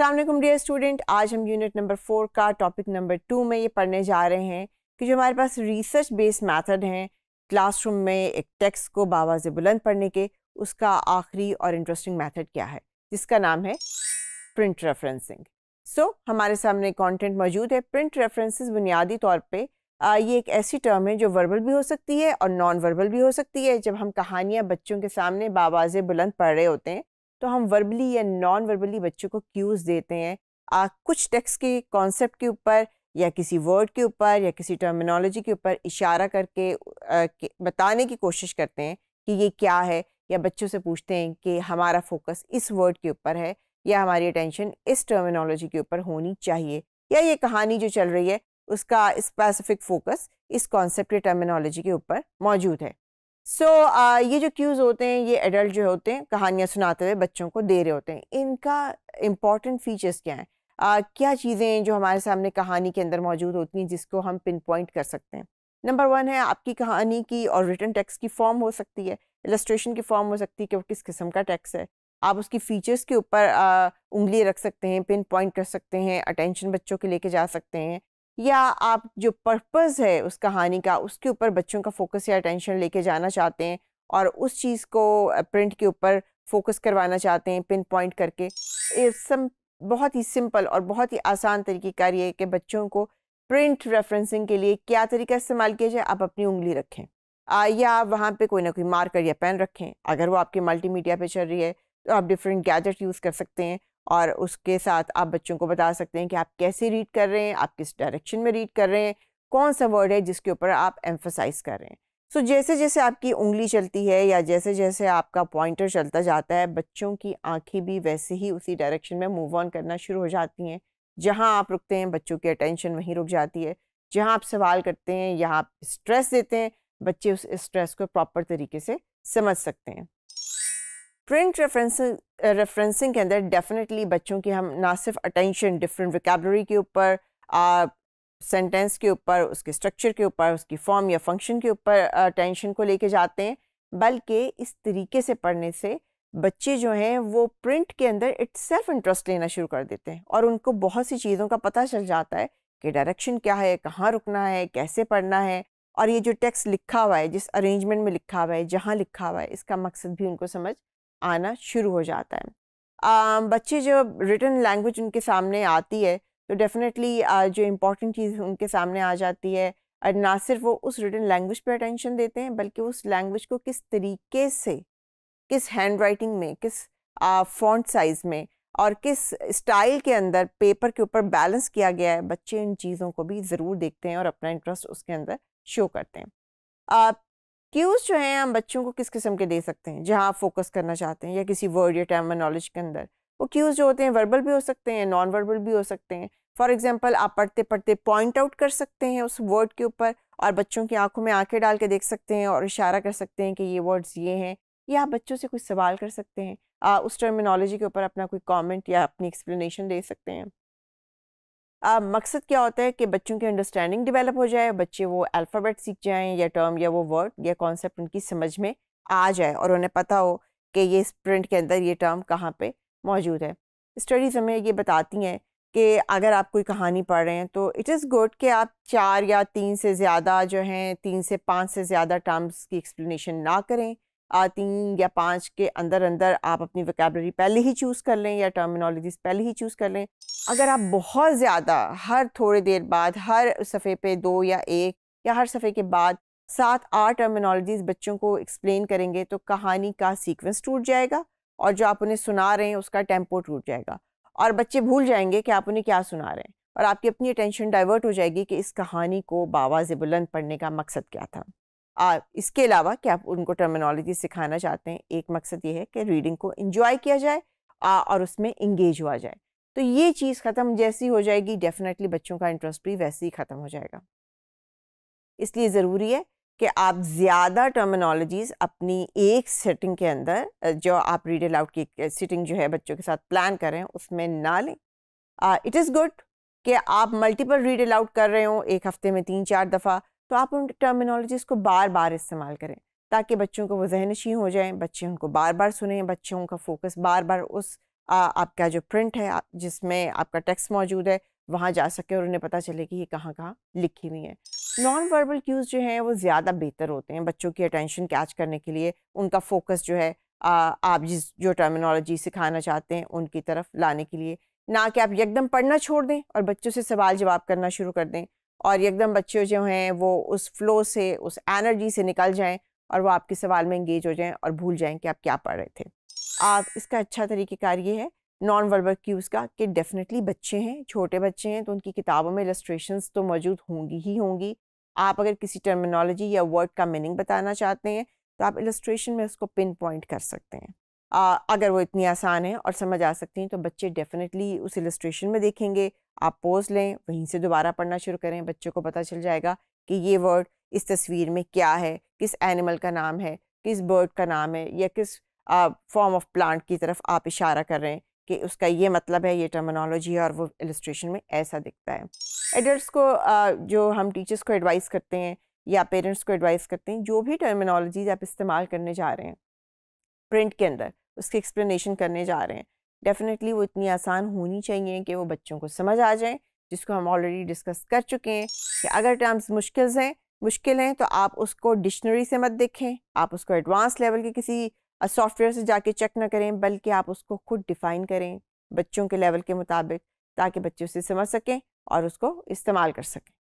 Aslam dear student आज हम unit number four का टॉपिक नंबर टू में ये पढ़ने जा रहे हैं कि जो हमारे पास रिसर्च बेस्ड मेथड हैं क्लासरूम में एक टेक्स्ट को बावाज बुलंद पढ़ने के उसका आखिरी और इंटरेस्टिंग मेथड क्या है जिसका नाम है प्रिंट रेफरेंसिंग सो हमारे सामने कंटेंट मौजूद है प्रिंट रेफरेंसेस बुनियादी तौर पे ये एक ऐसी टर्म है जो वर्बल भी हो सकती है और नॉन वर्बल भी हो सकती है जब हम कहानियाँ बच्चों के सामने बावाज बुलंद पढ़ रहे होते हैं तो हम वर्बली या नॉन वर्बली बच्चों को क्यूज़ देते हैं आ, कुछ टेक्स्ट के कॉन्सेप्ट के ऊपर या किसी वर्ड के ऊपर या किसी टर्मिनोलॉजी के ऊपर इशारा करके आ, बताने की कोशिश करते हैं कि ये क्या है या बच्चों से पूछते हैं कि हमारा फोकस इस वर्ड के ऊपर है या हमारी अटेंशन इस टर्मिनोलॉजी के ऊपर होनी चाहिए या ये कहानी जो चल रही है उसका स्पेसिफिक फोकस इस कॉन्सेप्ट या टर्मिनोलॉजी के ऊपर मौजूद है सो so, uh, ये जो क्यूज़ होते हैं ये एडल्ट जो होते हैं कहानियाँ सुनाते हुए बच्चों को दे रहे होते हैं इनका इम्पॉर्टेंट फीचर्स क्या हैं uh, क्या चीज़ें जो हमारे सामने कहानी के अंदर मौजूद होती हैं जिसको हम पिन पॉइंट कर सकते हैं नंबर वन है आपकी कहानी की और रिटर्न टेक्स की फॉर्म हो सकती है इलस्ट्रेशन की फॉर्म हो सकती है कि वो किस किस्म का टैक्स है आप उसकी फ़ीचर्स के ऊपर उंगली रख सकते हैं पिन पॉइंट कर सकते हैं अटेंशन बच्चों के लेके जा सकते हैं या आप जो पर्पस है उस कहानी का उसके ऊपर बच्चों का फोकस या अटेंशन लेके जाना चाहते हैं और उस चीज़ को प्रिंट के ऊपर फोकस करवाना चाहते हैं पिन पॉइंट करके सम बहुत ही सिंपल और बहुत ही आसान का ये कि बच्चों को प्रिंट रेफरेंसिंग के लिए क्या तरीका इस्तेमाल किया जाए आप अपनी उंगली रखें आ, या वहाँ पे कोई ना कोई मार्कर या पेन रखें अगर वो आपके मल्टीमीडिया पे चल रही है तो आप डिफरेंट गैजेट यूज़ कर सकते हैं और उसके साथ आप बच्चों को बता सकते हैं कि आप कैसे रीड कर रहे हैं आप किस डायरेक्शन में रीड कर रहे हैं कौन सा वर्ड है जिसके ऊपर आप एम्फोसाइज कर रहे हैं सो so, जैसे जैसे आपकी उंगली चलती है या जैसे जैसे आपका पॉइंटर चलता जाता है बच्चों की आंखें भी वैसे ही उसी डायरेक्शन में मूव ऑन करना शुरू हो जाती हैं जहाँ आप रुकते हैं बच्चों की अटेंशन वहीं रुक जाती है जहाँ आप सवाल करते हैं या आप स्ट्रेस देते हैं बच्चे उस स्ट्रेस को प्रॉपर तरीके से समझ सकते हैं प्रिंट रेफरेंसिंग रेफरेंसिंग के अंदर डेफिनेटली बच्चों की हम ना सिर्फ अटेंशन डिफरेंट विकेबलरी के ऊपर सेंटेंस के ऊपर उसके स्ट्रक्चर के ऊपर उसकी फॉर्म या फंक्शन के ऊपर अटेंशन uh, को लेके जाते हैं बल्कि इस तरीके से पढ़ने से बच्चे जो हैं वो प्रिंट के अंदर इट सेल्फ इंटरेस्ट लेना शुरू कर देते हैं और उनको बहुत सी चीज़ों का पता चल जाता है कि डायरेक्शन क्या है कहाँ रुकना है कैसे पढ़ना है और ये जो टेक्स्ट लिखा हुआ है जिस अरेंजमेंट में लिखा हुआ है जहाँ लिखा हुआ है इसका मकसद भी उनको समझ आना शुरू हो जाता है आ, बच्चे जब रिटर्न लैंग्वेज उनके सामने आती है तो डेफिनेटली जो इम्पोर्टेंट चीज़ उनके सामने आ जाती है ना सिर्फ वो उस रिटर्न लैंग्वेज पे अटेंशन देते हैं बल्कि उस लैंग्वेज को किस तरीके से किस हैंड राइटिंग में किस फॉन्ट साइज़ में और किस स्टाइल के अंदर पेपर के ऊपर बैलेंस किया गया है बच्चे इन चीज़ों को भी ज़रूर देखते हैं और अपना इंटरेस्ट उसके अंदर शो करते हैं क्यूज जो हैं हम बच्चों को किस किस्म के दे सकते हैं जहाँ आप फोकस करना चाहते हैं या किसी वर्ड या नॉलेज के अंदर वो क्यूज जो होते हैं वर्बल भी हो सकते हैं नॉन वर्बल भी हो सकते हैं फॉर एग्जाम्पल आप पढ़ते पढ़ते पॉइंट आउट कर सकते हैं उस वर्ड के ऊपर और बच्चों की आंखों में आंखें डाल के देख सकते हैं और इशारा कर सकते हैं कि ये वर्ड्स ये हैं या आप बच्चों से कुछ सवाल कर सकते हैं आ, उस टर्मिनोलॉजी के ऊपर अपना कोई कमेंट या अपनी एक्सप्लेनेशन दे सकते हैं आ, मकसद क्या होता है कि बच्चों की अंडरस्टैंडिंग डेवलप हो जाए बच्चे वो अल्फ़ाबेट सीख जाएँ या टर्म या वो वर्ड या कॉन्सेप्ट उनकी समझ में आ जाए और उन्हें पता हो कि ये इस प्रिंट के अंदर ये टर्म कहाँ पे मौजूद है स्टडीज़ हमें ये बताती हैं कि अगर आप कोई कहानी पढ़ रहे हैं तो इट इज़ गुड कि आप चार या तीन से ज़्यादा जो हैं तीन से पाँच से ज़्यादा टर्म्स की एक्सप्लेशन ना करें आ, तीन या पाँच के अंदर अंदर आप अपनी वोकेबलरी पहले ही चूज़ कर लें या टर्मिनोलॉजीज पहले ही चूज़ कर लें अगर आप बहुत ज़्यादा हर थोड़ी देर बाद हर सफ़े पे दो या एक या हर सफ़े के बाद सात आठ टर्मिनोलॉजीज़ बच्चों को एक्सप्लेन करेंगे तो कहानी का सीक्वेंस टूट जाएगा और जो आप उन्हें सुना रहे हैं उसका टेम्पो टूट जाएगा और बच्चे भूल जाएंगे कि आप उन्हें क्या सुना रहे हैं और आपकी अपनी अटेंशन डाइवर्ट हो जाएगी कि इस कहानी को बाबा ज़बुलंद पढ़ने का मकसद क्या था आ, इसके अलावा कि आप उनको टर्मिनोलॉजी सिखाना चाहते हैं एक मकसद ये है कि रीडिंग को इन्जॉय किया जाए और उसमें इंगेज हुआ जाए तो ये चीज़ ख़त्म जैसी हो जाएगी डेफिनेटली बच्चों का इंटरेस्ट भी वैसे ही ख़त्म हो जाएगा इसलिए ज़रूरी है कि आप ज़्यादा टर्मिनोलॉजीज़ अपनी एक सेटिंग के अंदर जो आप रीड अलाउड की सेटिंग जो है बच्चों के साथ प्लान कर रहे हैं उसमें ना लें इट इज़ गुड कि आप मल्टीपल रीड अलाउड कर रहे हो एक हफ़्ते में तीन चार दफ़ा तो आप उन टर्मिनोलॉजीज़ को बार बार इस्तेमाल करें ताकि बच्चों को वो जहनशी हो जाएं बच्चे उनको बार बार सुने बच्चों का फोकस बार बार उस आ, आपका जो प्रिंट है जिसमें आपका टेक्स्ट मौजूद है वहाँ जा सके और उन्हें पता चले कि ये कहाँ कहाँ लिखी हुई है नॉन वर्बल क्यूज़ जो हैं वो ज़्यादा बेहतर होते हैं बच्चों की अटेंशन कैच करने के लिए उनका फोकस जो है आ, आप जिस जो टर्मिनोलॉजी सिखाना चाहते हैं उनकी तरफ लाने के लिए ना कि आप यकदम पढ़ना छोड़ दें और बच्चों से सवाल जवाब करना शुरू कर दें और यकदम बच्चे जो हैं वो उस फ्लो से उस एनर्जी से निकल जाएं और वो आपके सवाल में इंगेज हो जाएं और भूल जाएं कि आप क्या पढ़ रहे थे आप इसका अच्छा तरीक़ेकार ये है नॉन वर्बल क्यूज़ का कि डेफ़िनेटली बच्चे हैं छोटे बच्चे हैं तो उनकी किताबों में इलस्ट्रेशन तो मौजूद होंगी ही होंगी आप अगर किसी टर्मिनोलॉजी या वर्ड का मीनिंग बताना चाहते हैं तो आप इलस्ट्रेशन में उसको पिन पॉइंट कर सकते हैं आ, अगर वो इतनी आसान है और समझ आ सकती हैं तो बच्चे डेफ़िनेटली उस इलस्ट्रेशन में देखेंगे आप पोज लें वहीं से दोबारा पढ़ना शुरू करें बच्चों को पता चल जाएगा कि ये वर्ड इस तस्वीर में क्या है किस एनिमल का नाम है किस बर्ड का नाम है या किस फॉर्म ऑफ प्लांट की तरफ आप इशारा कर रहे हैं कि उसका ये मतलब है ये टर्मिनोलॉजी है और वो इलस्ट्रेशन में ऐसा दिखता है एडल्ट को आ, जो हम टीचर्स को एडवाइस करते हैं या पेरेंट्स को एडवाइस करते हैं जो भी टर्मिनोलॉजीज आप इस्तेमाल करने जा रहे हैं प्रिंट के अंदर उसकी एक्सप्लेनेशन करने जा रहे हैं डेफिनेटली वो इतनी आसान होनी चाहिए कि वो बच्चों को समझ आ जाए जिसको हम ऑलरेडी डिस्कस कर चुके हैं कि अगर टर्म्स मुश्किल हैं मुश्किल हैं तो आप उसको डिक्शनरी से मत देखें आप उसको एडवांस लेवल के किसी सॉफ्टवेयर से जाके चेक ना करें बल्कि आप उसको खुद डिफ़ाइन करें बच्चों के लेवल के मुताबिक ताकि बच्चे उसे समझ सकें और उसको इस्तेमाल कर सकें